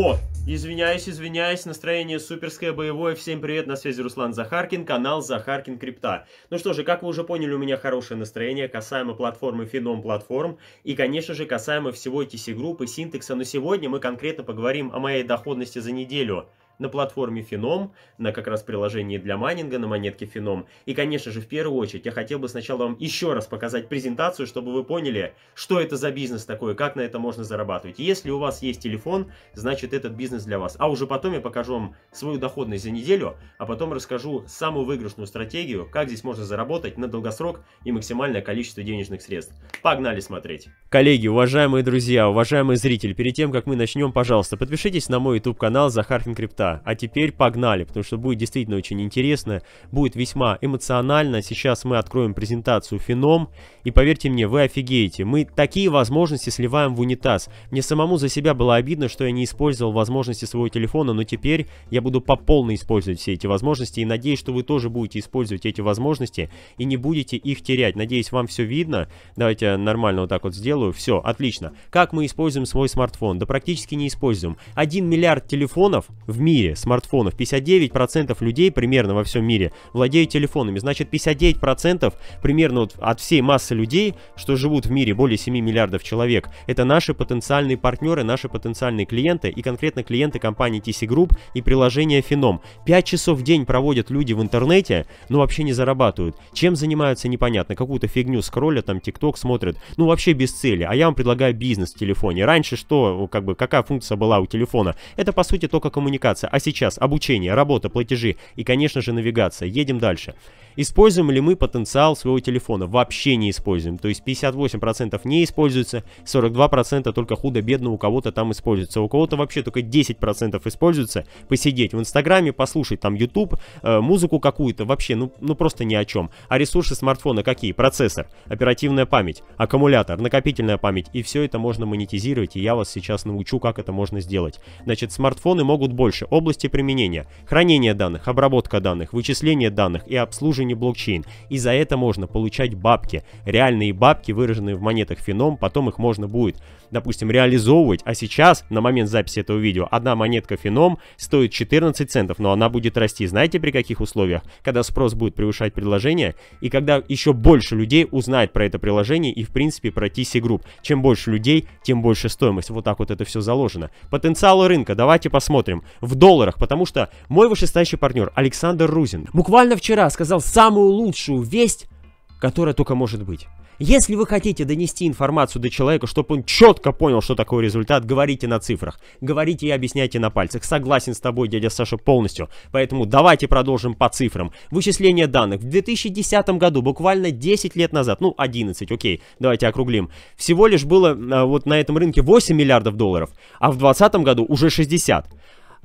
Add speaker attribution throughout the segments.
Speaker 1: О, извиняюсь, извиняюсь, настроение суперское, боевое. Всем привет, на связи Руслан Захаркин, канал Захаркин Крипта. Ну что же, как вы уже поняли, у меня хорошее настроение касаемо платформы Phenom Platform и, конечно же, касаемо всего TC-группы, синтекса. Но сегодня мы конкретно поговорим о моей доходности за неделю на платформе Phenom, на как раз приложении для майнинга, на монетке Phenom. И, конечно же, в первую очередь я хотел бы сначала вам еще раз показать презентацию, чтобы вы поняли, что это за бизнес такой, как на это можно зарабатывать. Если у вас есть телефон, значит этот бизнес для вас. А уже потом я покажу вам свою доходность за неделю, а потом расскажу самую выигрышную стратегию, как здесь можно заработать на долгосрок и максимальное количество денежных средств. Погнали смотреть. Коллеги, уважаемые друзья, уважаемый зритель, перед тем, как мы начнем, пожалуйста, подпишитесь на мой YouTube-канал Захаркин Крипта да. А теперь погнали, потому что будет действительно очень интересно, будет весьма эмоционально. Сейчас мы откроем презентацию Феном, и поверьте мне, вы офигеете. Мы такие возможности сливаем в унитаз. Мне самому за себя было обидно, что я не использовал возможности своего телефона, но теперь я буду по полной использовать все эти возможности, и надеюсь, что вы тоже будете использовать эти возможности и не будете их терять. Надеюсь, вам все видно. Давайте я нормально вот так вот сделаю. Все, отлично. Как мы используем свой смартфон? Да практически не используем. 1 миллиард телефонов в мире мире смартфонов. 59% людей примерно во всем мире владеют телефонами. Значит, 59% примерно вот от всей массы людей, что живут в мире более 7 миллиардов человек, это наши потенциальные партнеры, наши потенциальные клиенты и конкретно клиенты компании TC Group и приложения Phenom. 5 часов в день проводят люди в интернете, но вообще не зарабатывают. Чем занимаются, непонятно. Какую-то фигню скроллят, там, TikTok смотрят. Ну, вообще без цели. А я вам предлагаю бизнес в телефоне. Раньше что, как бы, какая функция была у телефона? Это, по сути, только коммуникация а сейчас обучение, работа, платежи и, конечно же, навигация. Едем дальше. Используем ли мы потенциал своего телефона? Вообще не используем. То есть 58% не используется, 42% только худо-бедно у кого-то там используется. У кого-то вообще только 10% используется посидеть в Инстаграме, послушать там YouTube, э, музыку какую-то, вообще, ну, ну просто ни о чем. А ресурсы смартфона какие? Процессор, оперативная память, аккумулятор, накопительная память. И все это можно монетизировать, и я вас сейчас научу, как это можно сделать. Значит, смартфоны могут больше. Области применения – хранение данных, обработка данных, вычисление данных и обслуживание блокчейн. И за это можно получать бабки. Реальные бабки, выраженные в монетах Феном, потом их можно будет, допустим, реализовывать. А сейчас, на момент записи этого видео, одна монетка Феном стоит 14 центов, но она будет расти. Знаете, при каких условиях? Когда спрос будет превышать предложение и когда еще больше людей узнает про это приложение и, в принципе, про TC Group. Чем больше людей, тем больше стоимость. Вот так вот это все заложено. Потенциалы рынка. Давайте посмотрим. В долларах, потому что мой вышестоящий партнер Александр Рузин буквально вчера сказал самую лучшую весть, которая только может быть. Если вы хотите донести информацию до человека, чтобы он четко понял, что такое результат, говорите на цифрах, говорите и объясняйте на пальцах. Согласен с тобой, дядя Саша, полностью. Поэтому давайте продолжим по цифрам. Вычисление данных. В 2010 году, буквально 10 лет назад, ну 11, окей, давайте округлим, всего лишь было э, вот на этом рынке 8 миллиардов долларов, а в 2020 году уже 60.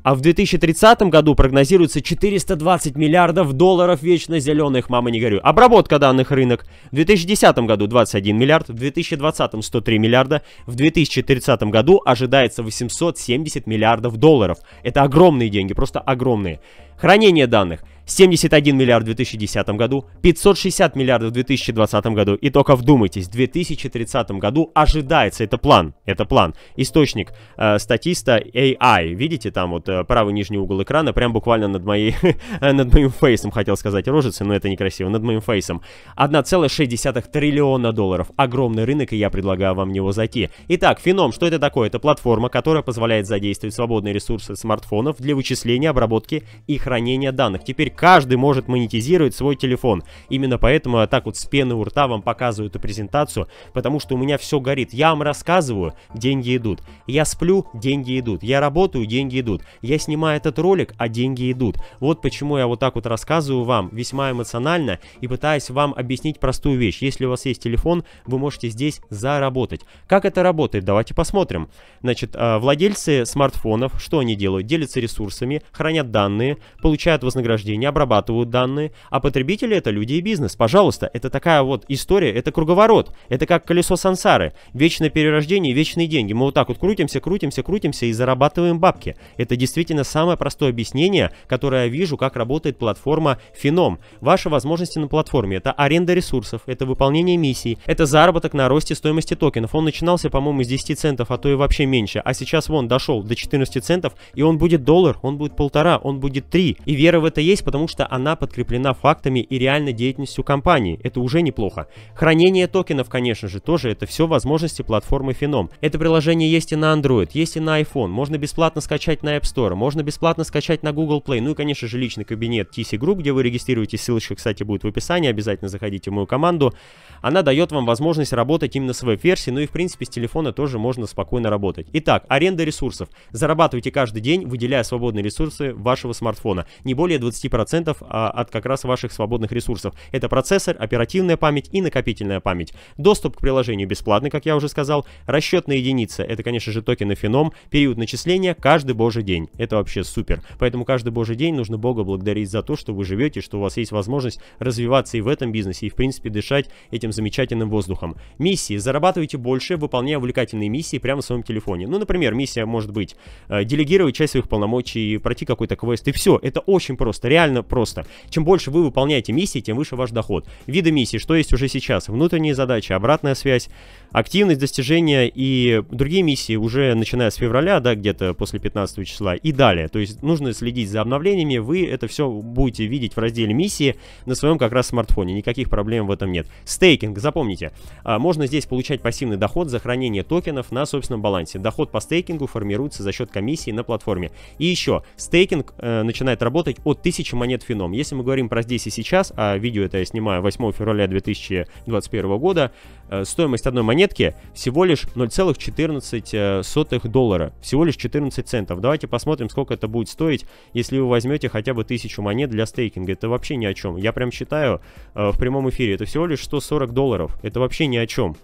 Speaker 1: А в 2030 году прогнозируется 420 миллиардов долларов вечно зеленых, мама не горю. Обработка данных рынок. В 2010 году 21 миллиард, в 2020 103 миллиарда, в 2030 году ожидается 870 миллиардов долларов. Это огромные деньги, просто огромные. Хранение данных. 71 миллиард в 2010 году, 560 миллиардов в 2020 году. И только вдумайтесь, в 2030 году ожидается, это план, это план. Источник э, статиста AI, видите там вот э, правый нижний угол экрана, прям буквально над, моей, над моим фейсом, хотел сказать рожицей, но это некрасиво, над моим фейсом. 1,6 триллиона долларов. Огромный рынок, и я предлагаю вам в него зайти. Итак, Феном, что это такое? Это платформа, которая позволяет задействовать свободные ресурсы смартфонов для вычисления, обработки и хранения данных. Теперь Каждый может монетизировать свой телефон. Именно поэтому я так вот с пены у рта вам показываю эту презентацию, потому что у меня все горит. Я вам рассказываю, деньги идут. Я сплю, деньги идут. Я работаю, деньги идут. Я снимаю этот ролик, а деньги идут. Вот почему я вот так вот рассказываю вам весьма эмоционально и пытаюсь вам объяснить простую вещь. Если у вас есть телефон, вы можете здесь заработать. Как это работает? Давайте посмотрим. Значит, а, владельцы смартфонов, что они делают? Делятся ресурсами, хранят данные, получают вознаграждение они обрабатывают данные, а потребители это люди и бизнес. Пожалуйста, это такая вот история, это круговорот, это как колесо сансары, вечное перерождение, вечные деньги. Мы вот так вот крутимся, крутимся, крутимся и зарабатываем бабки. Это действительно самое простое объяснение, которое я вижу, как работает платформа Phenom. Ваши возможности на платформе – это аренда ресурсов, это выполнение миссий, это заработок на росте стоимости токенов. Он начинался, по-моему, с 10 центов, а то и вообще меньше, а сейчас вон дошел до 14 центов, и он будет доллар, он будет полтора, он будет три. И вера в это есть, потому что она подкреплена фактами и реальной деятельностью компании. Это уже неплохо. Хранение токенов, конечно же, тоже это все возможности платформы Phenom. Это приложение есть и на Android, есть и на iPhone. Можно бесплатно скачать на App Store, можно бесплатно скачать на Google Play. Ну и, конечно же, личный кабинет TC Group, где вы регистрируетесь. Ссылочка, кстати, будет в описании. Обязательно заходите в мою команду. Она дает вам возможность работать именно с веб-версии, ну и, в принципе, с телефона тоже можно спокойно работать. Итак, аренда ресурсов. Зарабатывайте каждый день, выделяя свободные ресурсы вашего смартфона. Не более 20% 10% а, от как раз ваших свободных ресурсов. Это процессор, оперативная память и накопительная память. Доступ к приложению бесплатный, как я уже сказал. Расчетная единица, это, конечно же, токены Phenom. Период начисления каждый божий день. Это вообще супер. Поэтому каждый божий день нужно Бога благодарить за то, что вы живете, что у вас есть возможность развиваться и в этом бизнесе, и, в принципе, дышать этим замечательным воздухом. Миссии. Зарабатывайте больше, выполняя увлекательные миссии прямо в своем телефоне. Ну, например, миссия может быть э, делегировать часть своих полномочий, пройти какой-то квест, и все. Это очень просто. Реально максимально просто. Чем больше вы выполняете миссии, тем выше ваш доход. Виды миссий, что есть уже сейчас, внутренние задачи, обратная связь, активность достижения и другие миссии уже начиная с февраля, да, где-то после 15 числа и далее. То есть нужно следить за обновлениями, вы это все будете видеть в разделе миссии на своем как раз смартфоне, никаких проблем в этом нет. Стейкинг, запомните, а, можно здесь получать пассивный доход за хранение токенов на собственном балансе. Доход по стейкингу формируется за счет комиссии на платформе. И еще, стейкинг э, начинает работать от 1000 монет фином. Если мы говорим про здесь и сейчас, а видео это я снимаю 8 февраля 2021 года, э, стоимость одной монетки всего лишь 0,14 э, доллара, всего лишь 14 центов. Давайте посмотрим, сколько это будет стоить, если вы возьмете хотя бы 1000 монет для стейкинга. Это вообще ни о чем. Я прям считаю э, в прямом эфире, это всего лишь 140 долларов. Это вообще ни о чем.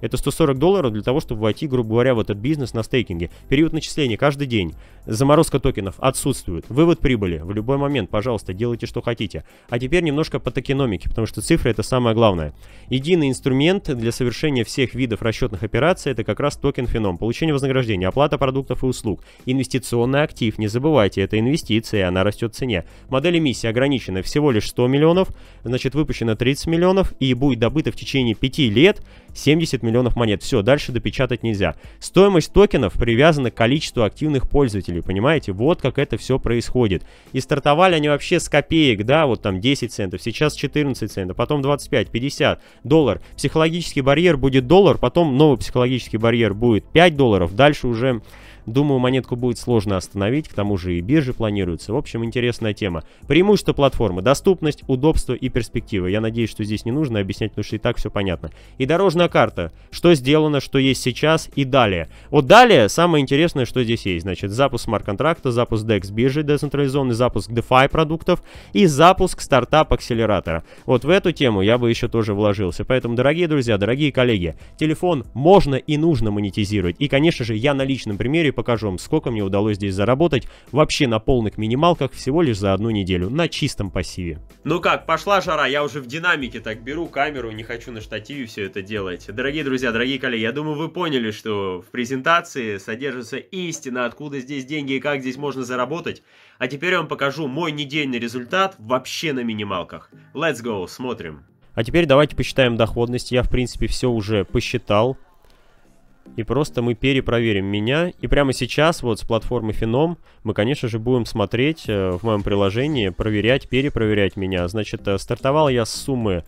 Speaker 1: Это 140 долларов для того, чтобы войти, грубо говоря, в этот бизнес на стейкинге. Период начисления каждый день. Заморозка токенов отсутствует. Вывод прибыли в любой момент, пожалуйста, делайте что хотите. А теперь немножко по токеномике, потому что цифры это самое главное. Единый инструмент для совершения всех видов расчетных операций это как раз токен Феном. Получение вознаграждения, оплата продуктов и услуг, инвестиционный актив, не забывайте, это инвестиция, она растет в цене. Модель эмиссии ограничена всего лишь 100 миллионов, значит выпущено 30 миллионов и будет добыто в течение 5 лет 70 миллионов монет. Все, дальше допечатать нельзя. Стоимость токенов привязана к количеству активных пользователей, понимаете? Вот как это все происходит. И стартовали они вообще с копеек, да, вот там 10 центов, сейчас 14 центов, потом 25, 50, доллар. Психологический барьер будет доллар, потом новый психологический барьер будет 5 долларов, дальше уже Думаю, монетку будет сложно остановить, к тому же и биржи планируются. В общем, интересная тема. Преимущество платформы. Доступность, удобство и перспективы. Я надеюсь, что здесь не нужно объяснять, потому что и так все понятно. И дорожная карта. Что сделано, что есть сейчас и далее. Вот далее самое интересное, что здесь есть. Значит, запуск смарт-контракта, запуск DEX биржи децентрализованный, запуск DeFi продуктов и запуск стартап-акселератора. Вот в эту тему я бы еще тоже вложился. Поэтому, дорогие друзья, дорогие коллеги, телефон можно и нужно монетизировать. И, конечно же, я на личном примере покажу вам, сколько мне удалось здесь заработать вообще на полных минималках всего лишь за одну неделю, на чистом пассиве. Ну как, пошла жара, я уже в динамике так беру камеру, не хочу на штативе все это делать. Дорогие друзья, дорогие коллеги, я думаю, вы поняли, что в презентации содержится истина, откуда здесь деньги и как здесь можно заработать. А теперь я вам покажу мой недельный результат вообще на минималках. Let's go, смотрим. А теперь давайте посчитаем доходность. Я, в принципе, все уже посчитал и просто мы перепроверим меня. И прямо сейчас вот с платформы Phenom мы, конечно же, будем смотреть э, в моем приложении, проверять, перепроверять меня. Значит, э, стартовал я с суммы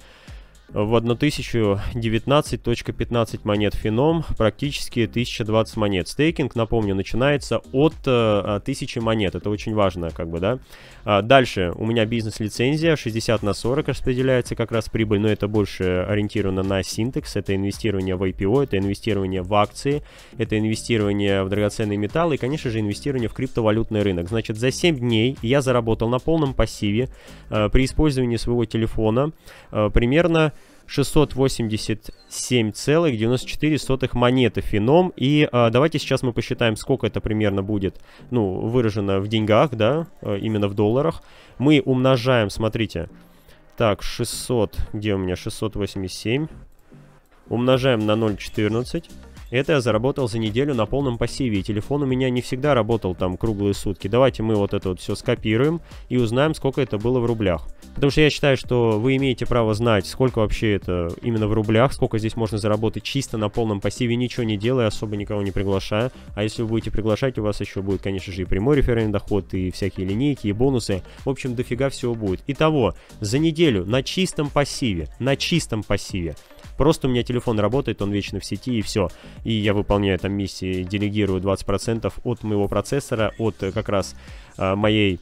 Speaker 1: в 1019.15 монет феном, практически 1020 монет. Стейкинг, напомню, начинается от э, 1000 а, монет, это очень важно, как бы, да. А, дальше у меня бизнес-лицензия, 60 на 40 распределяется как раз прибыль, но это больше ориентировано на синтекс, это инвестирование в IPO, это инвестирование в акции, это инвестирование в драгоценные металлы и, конечно же, инвестирование в криптовалютный рынок. Значит, за 7 дней я заработал на полном пассиве э, при использовании своего телефона э, примерно 687,94 монеты фином. И э, давайте сейчас мы посчитаем, сколько это примерно будет, ну, выражено в деньгах, да, э, именно в долларах. Мы умножаем, смотрите, так, 600, где у меня 687, умножаем на 0,14. Это я заработал за неделю на полном пассиве, и телефон у меня не всегда работал там круглые сутки. Давайте мы вот это вот все скопируем и узнаем, сколько это было в рублях. Потому что я считаю, что вы имеете право знать, сколько вообще это именно в рублях, сколько здесь можно заработать чисто на полном пассиве, ничего не делая, особо никого не приглашая. А если вы будете приглашать, у вас еще будет, конечно же, и прямой реферальный доход, и всякие линейки, и бонусы. В общем, дофига всего будет. Итого, за неделю на чистом пассиве, на чистом пассиве Просто у меня телефон работает, он вечно в сети и все. И я выполняю там миссии, делегирую 20% от моего процессора, от э, как раз э, моей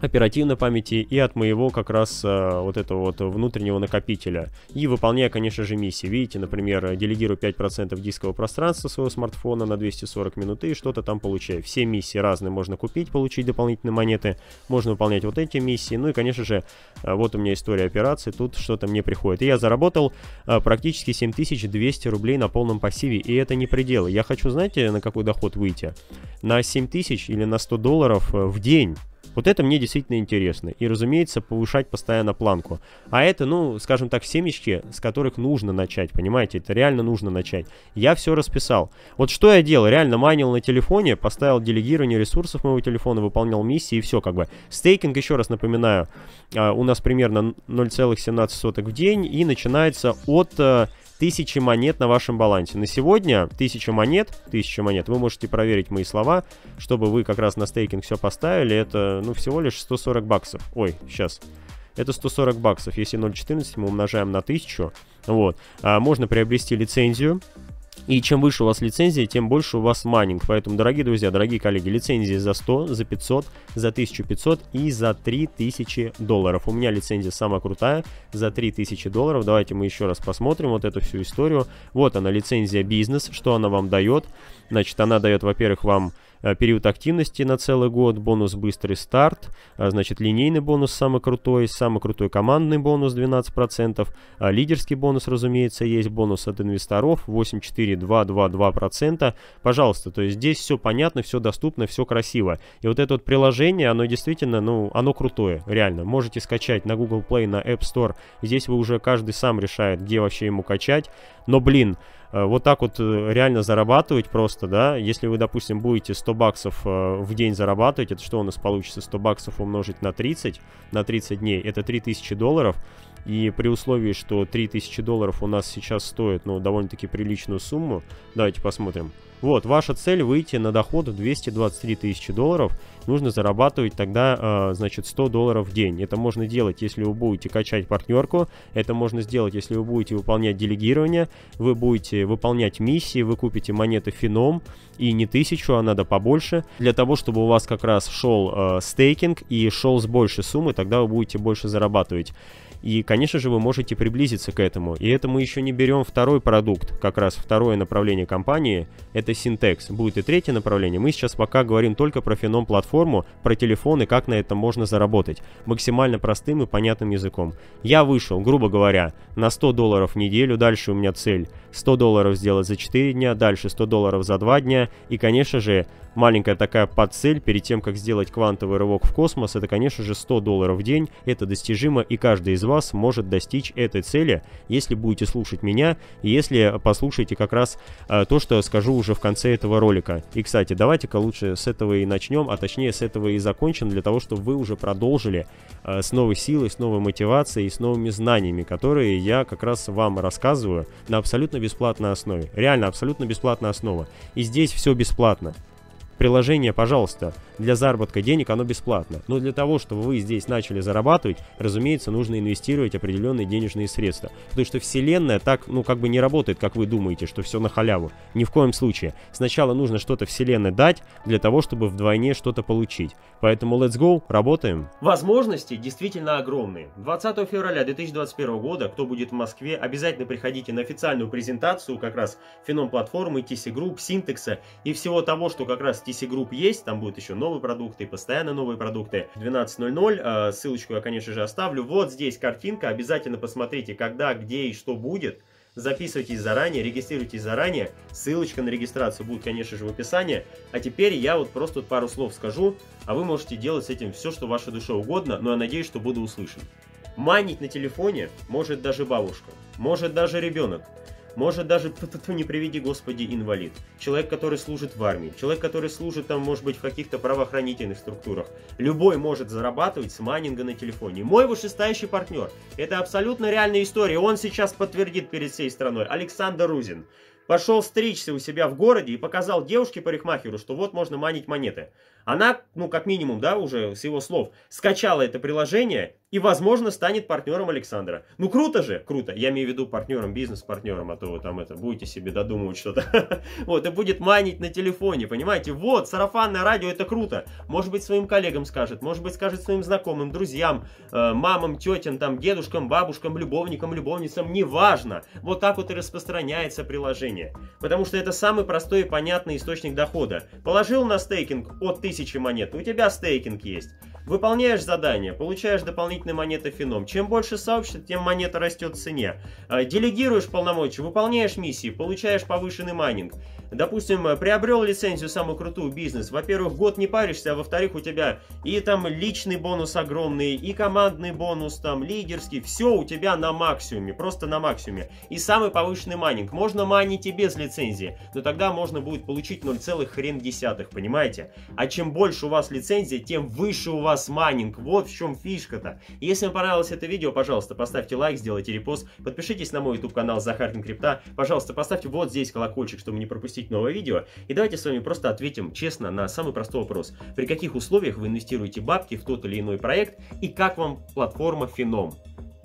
Speaker 1: оперативной памяти и от моего как раз э, вот этого вот внутреннего накопителя. И выполняя, конечно же, миссии. Видите, например, делегирую 5% дискового пространства своего смартфона на 240 минут и что-то там получаю. Все миссии разные можно купить, получить дополнительные монеты, можно выполнять вот эти миссии. Ну и, конечно же, э, вот у меня история операции, тут что-то мне приходит. И я заработал э, практически 7200 рублей на полном пассиве, и это не пределы. Я хочу, знаете, на какой доход выйти? На 7000 или на 100 долларов э, в день. Вот это мне действительно интересно. И, разумеется, повышать постоянно планку. А это, ну, скажем так, семечки, с которых нужно начать, понимаете? Это реально нужно начать. Я все расписал. Вот что я делал? Реально манил на телефоне, поставил делегирование ресурсов моего телефона, выполнял миссии и все как бы. Стейкинг, еще раз напоминаю, а, у нас примерно 0,17 в день и начинается от э, тысячи монет на вашем балансе. На сегодня тысяча монет, тысяча монет, вы можете проверить мои слова, чтобы вы как раз на стейкинг все поставили, это ну всего лишь 140 баксов. Ой, сейчас. Это 140 баксов. Если 0.14 мы умножаем на 1000, вот. А можно приобрести лицензию и чем выше у вас лицензия, тем больше у вас майнинг. Поэтому, дорогие друзья, дорогие коллеги, лицензии за 100, за 500, за 1500 и за 3000 долларов. У меня лицензия самая крутая за 3000 долларов. Давайте мы еще раз посмотрим вот эту всю историю. Вот она, лицензия бизнес, что она вам дает. Значит, она дает, во-первых, вам Э, период активности на целый год, бонус быстрый старт, э, значит линейный бонус самый крутой, самый крутой командный бонус 12%, э, лидерский бонус, разумеется, есть бонус от инвесторов 8,4222%. Пожалуйста, то есть здесь все понятно, все доступно, все красиво. И вот это вот приложение, оно действительно, ну, оно крутое, реально. Можете скачать на Google Play, на App Store. Здесь вы уже каждый сам решает, где вообще ему качать. Но, блин, Э, вот так вот э, реально зарабатывать просто, да, если вы, допустим, будете 100 баксов э, в день зарабатывать, это что у нас получится? 100 баксов умножить на 30, на 30 дней, это 3000 долларов, и при условии, что 3000 долларов у нас сейчас стоит, ну, довольно-таки приличную сумму, давайте посмотрим. Вот, ваша цель выйти на доход в 223 тысячи долларов. Нужно зарабатывать тогда, э, значит, 100 долларов в день. Это можно делать, если вы будете качать партнерку. Это можно сделать, если вы будете выполнять делегирование. Вы будете выполнять миссии, вы купите монеты фином. И не тысячу, а надо побольше. Для того, чтобы у вас как раз шел э, стейкинг и шел с большей суммы, тогда вы будете больше зарабатывать. И, конечно же, вы можете приблизиться к этому. И это мы еще не берем второй продукт, как раз второе направление компании, это Syntex. Будет и третье направление. Мы сейчас пока говорим только про феном-платформу, про телефон и как на этом можно заработать. Максимально простым и понятным языком. Я вышел, грубо говоря, на 100 долларов в неделю, дальше у меня цель – 100 долларов сделать за 4 дня, дальше 100 долларов за 2 дня. И, конечно же, маленькая такая подцель перед тем, как сделать квантовый рывок в космос, это, конечно же, 100 долларов в день. Это достижимо, и каждый из вас может достичь этой цели, если будете слушать меня, и если послушаете как раз э, то, что скажу уже в конце этого ролика. И, кстати, давайте-ка лучше с этого и начнем, а точнее с этого и закончим, для того, чтобы вы уже продолжили э, с новой силой, с новой мотивацией, и с новыми знаниями, которые я как раз вам рассказываю на абсолютно бесплатной основе. Реально, абсолютно бесплатная основа. И здесь все бесплатно приложение, пожалуйста, для заработка денег оно бесплатно. Но для того, чтобы вы здесь начали зарабатывать, разумеется, нужно инвестировать определенные денежные средства. Потому что вселенная так, ну, как бы не работает, как вы думаете, что все на халяву. Ни в коем случае. Сначала нужно что-то вселенной дать, для того, чтобы вдвойне что-то получить. Поэтому let's go, работаем. Возможности действительно огромные. 20 февраля 2021 года, кто будет в Москве, обязательно приходите на официальную презентацию как раз феном платформы, TC Group, синтекса и всего того, что как раз TC KC Group есть, там будут еще новые продукты, и постоянно новые продукты. 12.00, э, ссылочку я, конечно же, оставлю. Вот здесь картинка, обязательно посмотрите, когда, где и что будет. Записывайтесь заранее, регистрируйтесь заранее. Ссылочка на регистрацию будет, конечно же, в описании. А теперь я вот просто пару слов скажу, а вы можете делать с этим все, что вашей душе угодно, но я надеюсь, что буду услышан. Манить на телефоне может даже бабушка, может даже ребенок, может даже, не приведи господи, инвалид, человек, который служит в армии, человек, который служит там, может быть, в каких-то правоохранительных структурах. Любой может зарабатывать с майнинга на телефоне. Мой вышестоящий партнер, это абсолютно реальная история, он сейчас подтвердит перед всей страной, Александр Рузин. Пошел стричься у себя в городе и показал девушке-парикмахеру, что вот можно манить монеты. Она, ну, как минимум, да, уже с его слов, скачала это приложение и, возможно, станет партнером Александра. Ну, круто же, круто. Я имею в виду партнером, бизнес-партнером, а то вы там это будете себе додумывать что-то. Вот, и будет манить на телефоне, понимаете? Вот, сарафанное радио, это круто. Может быть, своим коллегам скажет, может быть, скажет своим знакомым, друзьям, э, мамам, тетям, там, дедушкам, бабушкам, любовникам, любовницам, неважно. Вот так вот и распространяется приложение. Потому что это самый простой и понятный источник дохода. Положил на стейкинг от 1000 3000 монет, у тебя стейкинг есть. Выполняешь задание, получаешь дополнительные монеты фином. Чем больше сообществ, тем монета растет в цене. Э, делегируешь полномочия, выполняешь миссии, получаешь повышенный майнинг. Допустим, э, приобрел лицензию самую крутую бизнес. Во-первых, год не паришься, а во-вторых, у тебя и там личный бонус огромный, и командный бонус там, лидерский. Все у тебя на максимуме, просто на максимуме. И самый повышенный майнинг. Можно майнить и без лицензии, но тогда можно будет получить 0,0 хрен десятых, понимаете? А чем больше у вас лицензия, тем выше у вас вас майнинг. Вот в чем фишка-то. Если вам понравилось это видео, пожалуйста, поставьте лайк, сделайте репост, подпишитесь на мой YouTube канал Захаркин Крипта. Пожалуйста, поставьте вот здесь колокольчик, чтобы не пропустить новое видео. И давайте с вами просто ответим честно на самый простой вопрос. При каких условиях вы инвестируете бабки в тот или иной проект и как вам платформа Феном?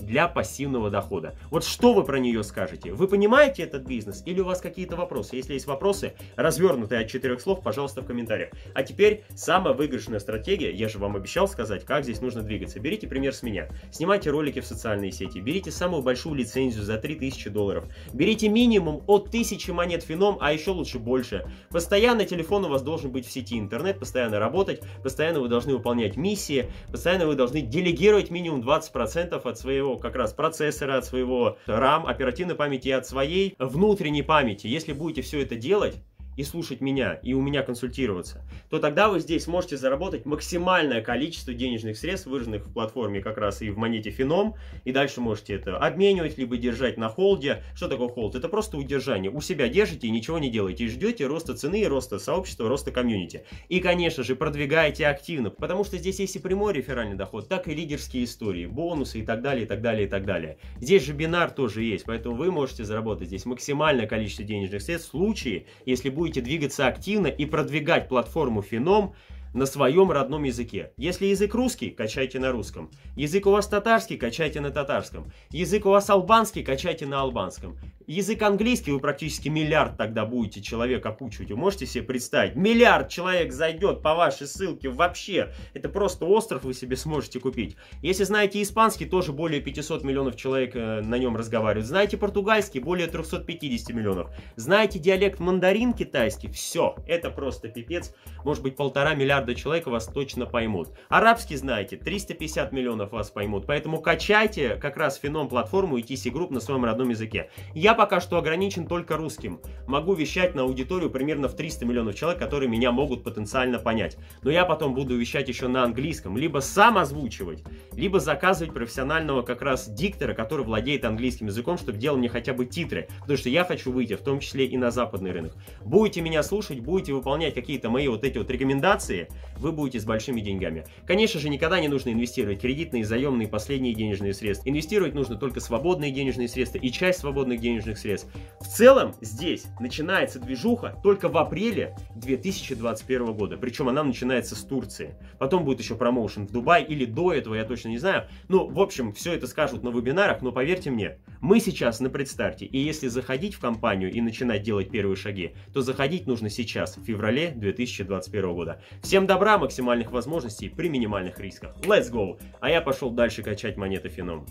Speaker 1: для пассивного дохода. Вот что вы про нее скажете? Вы понимаете этот бизнес или у вас какие-то вопросы? Если есть вопросы, развернутые от четырех слов, пожалуйста, в комментариях. А теперь самая выигрышная стратегия, я же вам обещал сказать, как здесь нужно двигаться. Берите пример с меня. Снимайте ролики в социальные сети, берите самую большую лицензию за 3000 долларов, берите минимум от 1000 монет феном, а еще лучше больше. Постоянно телефон у вас должен быть в сети, интернет постоянно работать, постоянно вы должны выполнять миссии, постоянно вы должны делегировать минимум 20% от своего как раз процессора, от своего э, RAM, оперативной памяти и от своей внутренней памяти. Если будете все это делать, и слушать меня, и у меня консультироваться, то тогда вы здесь можете заработать максимальное количество денежных средств, выраженных в платформе как раз и в монете Фином, и дальше можете это обменивать, либо держать на холде. Что такое холд? Это просто удержание. У себя держите и ничего не делаете, и ждете роста цены, роста сообщества, роста комьюнити. И, конечно же, продвигаете активно, потому что здесь есть и прямой реферальный доход, так и лидерские истории, бонусы и так далее, и так далее, и так далее. Здесь же бинар тоже есть, поэтому вы можете заработать здесь максимальное количество денежных средств в случае, если будет будете двигаться активно и продвигать платформу Phenom на своем родном языке. Если язык русский, качайте на русском. Язык у вас татарский, качайте на татарском. Язык у вас албанский, качайте на албанском. Язык английский, вы практически миллиард тогда будете человек окучивать. Вы можете себе представить? Миллиард человек зайдет по вашей ссылке вообще. Это просто остров вы себе сможете купить. Если знаете испанский, тоже более 500 миллионов человек э, на нем разговаривают. Знаете португальский, более 350 миллионов. Знаете диалект мандарин китайский, все. Это просто пипец. Может быть полтора миллиарда человек вас точно поймут. Арабский знаете, 350 миллионов вас поймут. Поэтому качайте как раз феном платформу и TC Group на своем родном языке. Я пока что ограничен только русским. Могу вещать на аудиторию примерно в 300 миллионов человек, которые меня могут потенциально понять. Но я потом буду вещать еще на английском, либо сам озвучивать, либо заказывать профессионального как раз диктора, который владеет английским языком, чтобы делал мне хотя бы титры, потому что я хочу выйти, в том числе и на западный рынок. Будете меня слушать, будете выполнять какие-то мои вот эти вот рекомендации, вы будете с большими деньгами. Конечно же, никогда не нужно инвестировать кредитные, заемные, последние денежные средства. Инвестировать нужно только свободные денежные средства и часть свободных денежных денежных средств. В целом здесь начинается движуха только в апреле 2021 года. Причем она начинается с Турции. Потом будет еще промоушен в Дубай или до этого, я точно не знаю. Ну, в общем, все это скажут на вебинарах, но поверьте мне, мы сейчас на предстарте. И если заходить в компанию и начинать делать первые шаги, то заходить нужно сейчас, в феврале 2021 года. Всем добра, максимальных возможностей при минимальных рисках. Let's go! А я пошел дальше качать монеты Феном.